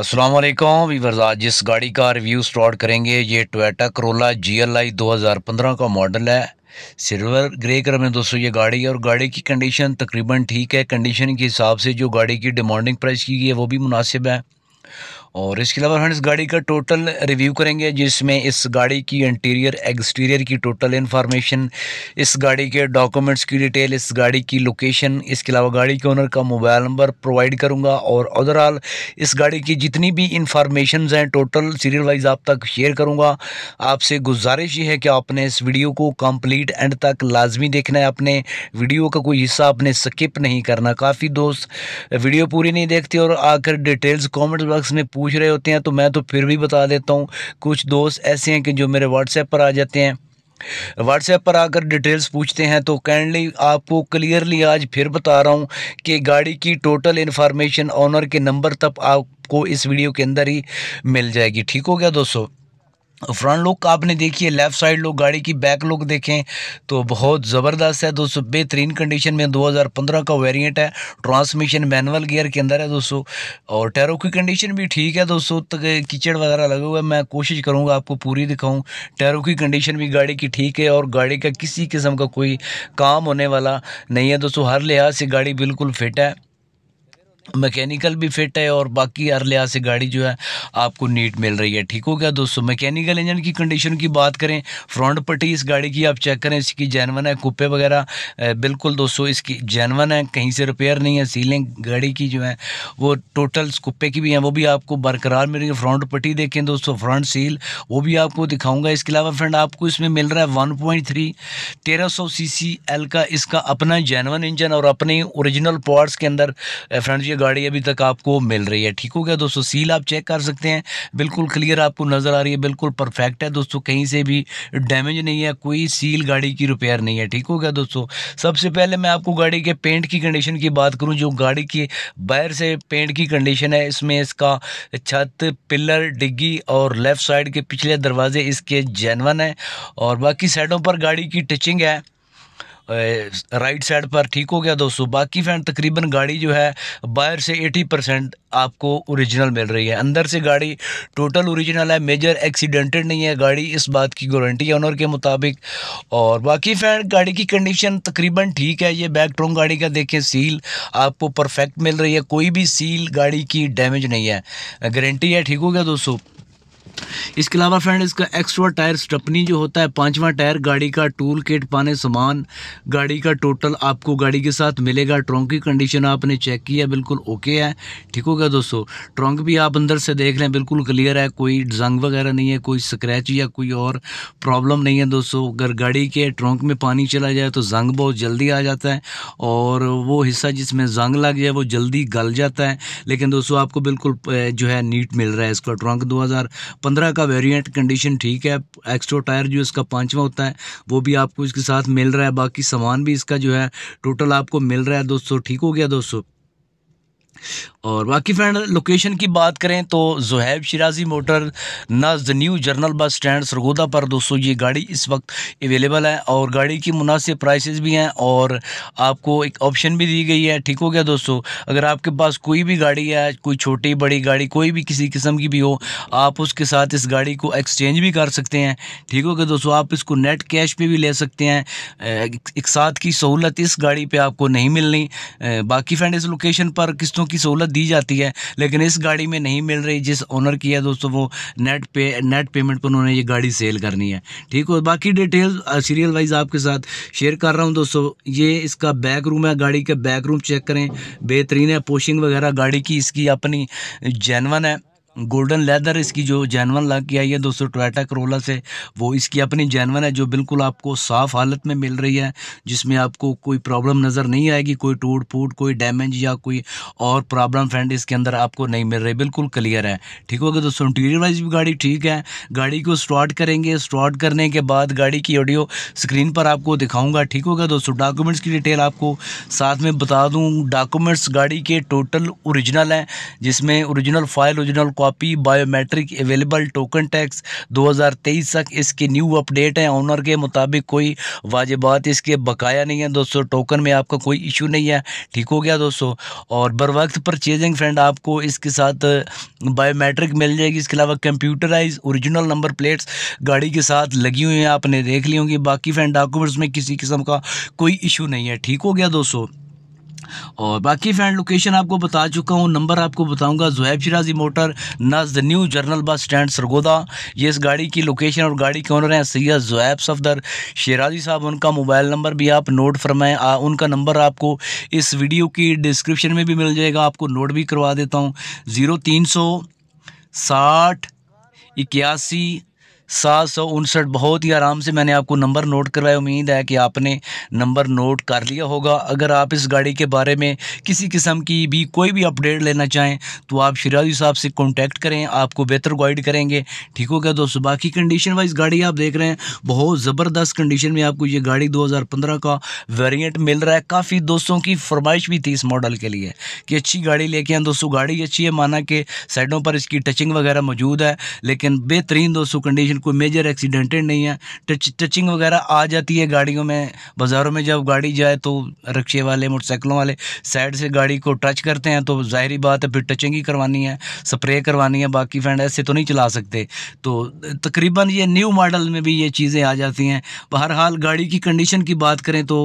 Aslam Weaver आज जिस गाड़ी का रिव्यू स्टार्ट करेंगे ये टोटा करोला जी एल आई दो हज़ार पंद्रह का मॉडल है सिल्वर ग्रे कलर में दोस्तों ये गाड़ी है और गाड़ी की कंडीशन तकरीबन ठीक है कंडीशन के हिसाब से जो गाड़ी की डिमांडिंग प्राइस की गई है वो भी मुनासिब है और इसके अलावा हम इस गाड़ी का टोटल रिव्यू करेंगे जिसमें इस गाड़ी की इंटीरियर एक्सटीरियर की टोटल इन्फॉर्मेशन इस गाड़ी के डॉक्यूमेंट्स की डिटेल इस गाड़ी की लोकेशन इसके अलावा गाड़ी के ओनर का मोबाइल नंबर प्रोवाइड करूँगा और ओवरऑल इस गाड़ी की जितनी भी इन्फॉर्मेशन हैं टोटल सीरियल वाइज आप तक शेयर करूँगा आपसे गुजारिश ये है कि आपने इस वीडियो को कम्प्लीट एंड तक लाजमी देखना है अपने वीडियो का कोई हिस्सा आपने स्किप नहीं करना काफ़ी दोस्त वीडियो पूरी नहीं देखते और आकर डिटेल्स कॉमेंट बॉक्स में पूछ रहे होते हैं तो मैं तो फिर भी बता देता हूँ कुछ दोस्त ऐसे हैं कि जो मेरे व्हाट्सएप पर आ जाते हैं व्हाट्सएप पर आकर डिटेल्स पूछते हैं तो काइंडली आपको क्लियरली आज फिर बता रहा हूँ कि गाड़ी की टोटल इन्फॉर्मेशन ऑनर के नंबर तक आपको इस वीडियो के अंदर ही मिल जाएगी ठीक हो गया दोस्तों फ्रंट लुक आपने देखी है लेफ्ट साइड लुक गाड़ी की बैक लुक देखें तो बहुत ज़बरदस्त है दोस्तों बेहतरीन कंडीशन में 2015 का वेरिएंट है ट्रांसमिशन मैनुअल गियर के अंदर है दोस्तों और टैरों की कंडीशन भी ठीक है दोस्तों तक कीचड़ वगैरह लगे हुए मैं कोशिश करूँगा आपको पूरी दिखाऊँ टैरों की कंडीशन भी गाड़ी की ठीक है और गाड़ी का किसी किस्म का कोई काम होने वाला नहीं है दोस्तों हर लिहाज से गाड़ी बिल्कुल फिट है मैकेनिकल भी फिट है और बाकी हर लिहाज से गाड़ी जो है आपको नीट मिल रही है ठीक हो गया दोस्तों मैकेनिकल इंजन की कंडीशन की बात करें फ्रंट पट्टी इस गाड़ी की आप चेक करें इसकी जैनवन है कुप्पे वगैरह बिल्कुल दोस्तों इसकी जैनवन है कहीं से रिपेयर नहीं है सीलिंग गाड़ी की जो है वो टोटल कुप्पे की भी हैं वो भी आपको बरकरार मिल रही है फ्रंट पट्टी देखें दोस्तों फ्रंट सील वो भी आपको दिखाऊँगा इसके अलावा फ्रेंड आपको इसमें मिल रहा है वन पॉइंट थ्री तेरह सौ सी सी एल का इसका अपना जैनवन इंजन और अपने ओरिजिनल पार्ट्स के अंदर फ्रेंड ये ये गाड़ी अभी तक आपको मिल रही है ठीक हो गया दोस्तों सील आप चेक कर सकते हैं बिल्कुल क्लियर आपको नज़र आ रही है बिल्कुल परफेक्ट है दोस्तों कहीं से भी डैमेज नहीं है कोई सील गाड़ी की रिपेयर नहीं है ठीक हो गया दोस्तों सबसे पहले मैं आपको गाड़ी के पेंट की कंडीशन की बात करूँ जो गाड़ी की बाहर से पेंट की कंडीशन है इसमें इसका छत पिलर डिग्गी और लेफ़्ट साइड के पिछले दरवाजे इसके जैनवन है और बाकी साइडों पर गाड़ी की टचिंग है राइट साइड पर ठीक हो गया दोस्तों बाकी फ़ैन तकरीबन गाड़ी जो है बाहर से 80 परसेंट आपको ओरिजिनल मिल रही है अंदर से गाड़ी टोटल ओरिजिनल है मेजर एक्सीडेंटेड नहीं है गाड़ी इस बात की गारंटी है ऑनर के मुताबिक और बाकी फ़ैन गाड़ी की कंडीशन तकरीबन ठीक है ये बैक ट्रोंग गाड़ी का देखें सील आपको परफेक्ट मिल रही है कोई भी सील गाड़ी की डैमेज नहीं है गारंटी है ठीक हो गया दोस्तों इसके अलावा फ्रेंड इसका एक्स्ट्रा टायर स्टपनी जो होता है पाँचवा टायर गाड़ी का टूल किट पाने सामान गाड़ी का टोटल आपको गाड़ी के साथ मिलेगा ट्रंक की कंडीशन आपने चेक की है बिल्कुल ओके है ठीक हो गया दोस्तों ट्रंक भी आप अंदर से देख लें बिल्कुल क्लियर है कोई जंग वगैरह नहीं है कोई स्क्रैच या कोई और प्रॉब्लम नहीं है दोस्तों अगर गाड़ी के ट्रंक में पानी चला जाए तो जंग बहुत जल्दी आ जाता है और वो हिस्सा जिसमें जंग लग जाए वो जल्दी गल जाता है लेकिन दोस्तों आपको बिल्कुल जो है नीट मिल रहा है इसका ट्रंक दो पंद्रह का वेरिएंट कंडीशन ठीक है एक्स्ट्रो टायर जो इसका पाँचवा होता है वो भी आपको इसके साथ मिल रहा है बाकी सामान भी इसका जो है टोटल आपको मिल रहा है दोस्तों ठीक हो गया दोस्तों और बाकी फ्रेंड लोकेशन की बात करें तो Zohaib Shirazi motors new general bus stand Sargodha पर दोस्तों ये गाड़ी इस वक्त अवेलेबल है और गाड़ी की मुनासिब प्राइसेस भी हैं और आपको एक ऑप्शन भी दी गई है ठीक हो गया दोस्तों अगर आपके पास कोई भी गाड़ी है कोई छोटी बड़ी गाड़ी कोई भी किसी किस्म की भी हो आप उसके साथ इस गाड़ी को एक्सचेंज भी कर सकते हैं ठीक हो गया दोस्तों आप इसको नेट कैश पर भी ले सकते हैं एक साथ की सहूलत इस गाड़ी पर आपको नहीं मिलनी बाकी फ्रेंड इस लोकेशन पर किस्तों की की सहूलत दी जाती है लेकिन इस गाड़ी में नहीं मिल रही जिस ऑनर की है दोस्तों वो नेट पे नेट पेमेंट पर उन्होंने ये गाड़ी सेल करनी है ठीक हो बाकी डिटेल सीरियल वाइज आपके साथ शेयर कर रहा हूँ दोस्तों ये इसका बैक रूम है गाड़ी का बैक रूम चेक करें बेहतरीन है पोशिंग वगैरह गाड़ी की इसकी अपनी जैनवन है गोल्डन लेदर इसकी जो जैनवन लग के आई है दोस्तों टोयटा करोला से वो इसकी अपनी जैनवन है जो बिल्कुल आपको साफ़ हालत में मिल रही है जिसमें आपको कोई प्रॉब्लम नज़र नहीं आएगी कोई टूट फूट कोई डैमेज या कोई और प्रॉब्लम फ्रेंड इसके अंदर आपको नहीं मिल रही बिल्कुल क्लियर है ठीक हो गया दोस्तों इंटीरियर वाइज भी गाड़ी ठीक है गाड़ी को स्टार्ट करेंगे स्टार्ट करने के बाद गाड़ी की ऑडियो स्क्रीन पर आपको दिखाऊँगा ठीक होगा दोस्तों डॉक्यूमेंट्स की डिटेल आपको साथ में बता दूँ डॉक्यूमेंट्स गाड़ी के टोटल औरिजिनल हैं जिसमें original file original copy biometric available token tax 2023 तक इसकी न्यू अपडेट है ऑनर के मुताबिक कोई वाजिबात इसके बकाया नहीं है दोस्तों टोकन में आपका कोई इशू नहीं है ठीक हो गया दोस्तों और बर वक्त परचेजिंग फ्रेंड आपको इसके साथ बायोमेट्रिक मिल जाएगी इसके अलावा कंप्यूटराइज औरिजिनल नंबर प्लेट्स गाड़ी के साथ लगी हुई हैं आपने देख ली होंगी बाकी फ्रेंड डॉक्यूमेंट्स में किसी किस्म का कोई इशू नहीं है ठीक हो गया दोस्तों और बाकी फ्रेंड लोकेशन आपको बता चुका हूँ नंबर आपको बताऊँगा Zohaib Shirazi motors new general bus stand Sargodha ये इस गाड़ी की लोकेशन और गाड़ी के ऑनर हैं सैयद जोहैब सफदर शराजी साहब उनका मोबाइल नंबर भी आप नोट फरमाएँ उनका नंबर आपको इस वीडियो की डिस्क्रिप्शन में भी मिल जाएगा आपको नोट भी करवा देता हूँ ज़ीरो तीन सौ साठ इक्यासी सात सौ उनसठ बहुत ही आराम से मैंने आपको नंबर नोट करवाया उम्मीद है कि आपने नंबर नोट कर लिया होगा अगर आप इस गाड़ी के बारे में किसी किस्म की भी कोई भी अपडेट लेना चाहें तो आप शिराजी साहब से कॉन्टैक्ट करें आपको बेहतर गाइड करेंगे ठीक हो गया दोस्तों बाकी कंडीशन वाइज गाड़ी आप देख रहे हैं बहुत ज़बरदस्त कंडीशन में आपको ये गाड़ी दो का वेरियंट मिल रहा है काफ़ी दोस्तों की फरमाइश भी थी इस मॉडल के लिए कि अच्छी गाड़ी लेके आए दोस्तों गाड़ी अच्छी है माना कि साइडों पर इसकी टचिंग वगैरह मौजूद है लेकिन बेहतरीन दोस्तों कंडीशन कोई मेजर एक्सीडेंटेड नहीं है टच टचिंग वगैरह आ जाती है गाड़ियों में बाज़ारों में जब गाड़ी जाए तो रिक्शे वाले मोटरसाइकिलों वाले साइड से गाड़ी को टच करते हैं तो ज़ाहरी बात है फिर टचिंग ही करवानी है स्प्रे करवानी है बाकी फ्रेंड ऐसे तो नहीं चला सकते तो तकरीबन ये न्यू मॉडल में भी ये चीज़ें आ जाती हैं बहरहाल गाड़ी की कंडीशन की बात करें तो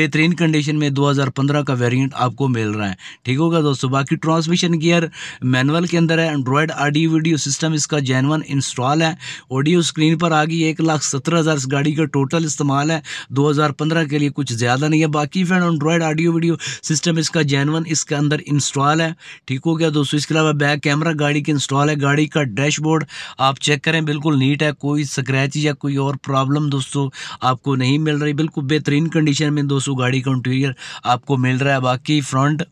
बेहतरीन कंडीशन में 2015 का वेरिएंट आपको मिल रहा है ठीक होगा दोस्तों बाकी ट्रांसमिशन गियर मैनुअल के अंदर है एंड्रॉयड आडियो वीडियो सिस्टम इसका जैनवन इंस्टॉल है ऑडियो यूँ स्क्रीन पर आ गई एक लाख सत्रह हज़ार इस गाड़ी का टोटल इस्तेमाल है 2015 के लिए कुछ ज़्यादा नहीं है बाकी fan Android audio video system इसका जैनवन इसके अंदर इंस्टॉल है ठीक हो गया दोस्तों इसके अलावा बैक कैमरा गाड़ी के इंस्टॉल है गाड़ी का डैशबोर्ड आप चेक करें बिल्कुल नीट है कोई स्क्रैच या कोई और प्रॉब्लम दोस्तों आपको नहीं मिल रही बिल्कुल बेहतरीन कंडीशन में दोस्तों गाड़ी का इंटीरियर आपको मिल रहा है बाकी फ्रंट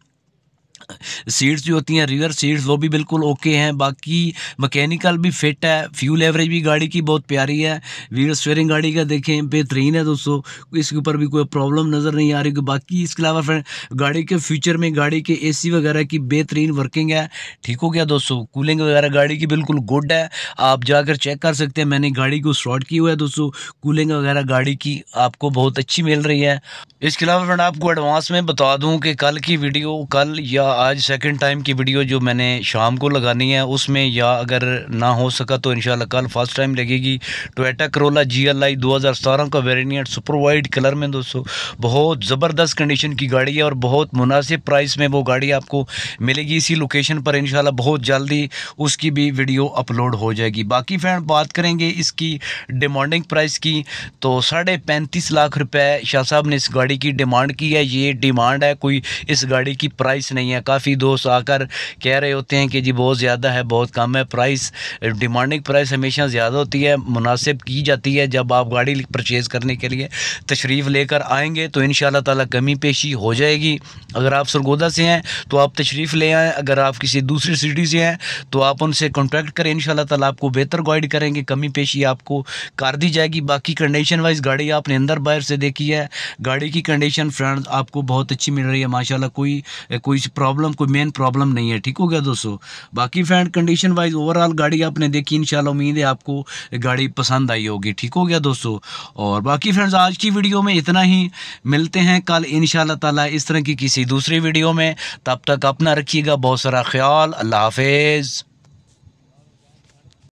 सीट्स जो होती हैं रियर सीट्स वो भी बिल्कुल ओके हैं बाकी मकैनिकल भी फिट है फ्यूल एवरेज भी गाड़ी की बहुत प्यारी है व्हील स्टेयरिंग गाड़ी का देखें बेहतरीन है दोस्तों इसके ऊपर भी कोई प्रॉब्लम नज़र नहीं आ रही बाकी इसके अलावा फ्रेंड गाड़ी के फ्यूचर में गाड़ी के एसी वगैरह की बेहतरीन वर्किंग है ठीक हो गया दोस्तों कूलिंग वगैरह गाड़ी की बिल्कुल गुड है आप जाकर चेक कर सकते हैं मैंने गाड़ी को शॉर्ट की हुआ है दोस्तों कूलिंग वगैरह गाड़ी की आपको बहुत अच्छी मिल रही है इसके अलावा फ्रेंड आपको एडवांस में बता दूँ कि कल की वीडियो कल या आज सेकंड टाइम की वीडियो जो मैंने शाम को लगानी है उसमें या अगर ना हो सका तो इन कल फर्स्ट टाइम लगेगी टोटा करोला जी एल आई दो हज़ार का वेरियंट सुपर वाइट कलर में दोस्तों बहुत ज़बरदस्त कंडीशन की गाड़ी है और बहुत मुनासिब प्राइस में वो गाड़ी आपको मिलेगी इसी लोकेशन पर इन बहुत जल्दी उसकी भी वीडियो अपलोड हो जाएगी बाकी फ्रेंड बात करेंगे इसकी डिमांडिंग प्राइस की तो साढ़े पैंतीस लाख रुपए शाह साहब ने इस गाड़ी की डिमांड की है ये डिमांड है कोई इस गाड़ी की प्राइस नहीं है काफ़ी दोस्त आकर कह रहे होते हैं कि जी बहुत ज़्यादा है बहुत कम है प्राइस डिमांडिंग प्राइस हमेशा ज़्यादा होती है मुनासिब की जाती है जब आप गाड़ी परचेज़ करने के लिए तशरीफ़ लेकर आएंगे तो इन ताला कमी पेशी हो जाएगी अगर आप सरगोदा से हैं तो आप तशरीफ़ ले आएँ अगर आप किसी दूसरी सिटी से हैं तो आप उनसे कॉन्टैक्ट करें इन ताला आपको बेहतर गाइड करेंगे कमी पेशी आपको कर दी जाएगी बाकी कंडीशन वाइज गाड़ी आपने अंदर बाहर से देखी है गाड़ी की कंडीशन फ्रंट आपको बहुत अच्छी मिल रही है माशाल्लाह कोई कोई प्रॉब्लम कोई मेन प्रॉब्लम नहीं है ठीक हो गया दोस्तों बाकी फैंड कंडीशन वाइज ओवरऑल गाड़ी आपने देखी इन उम्मीद है आपको गाड़ी पसंद आई होगी ठीक हो गया दोस्तों और बाकी फ्रेंड्स आज की वीडियो में इतना ही मिलते हैं कल इन ताला इस तरह की किसी दूसरी वीडियो में तब तक अपना रखिएगा बहुत सारा ख्याल अल्लाह हाफिज़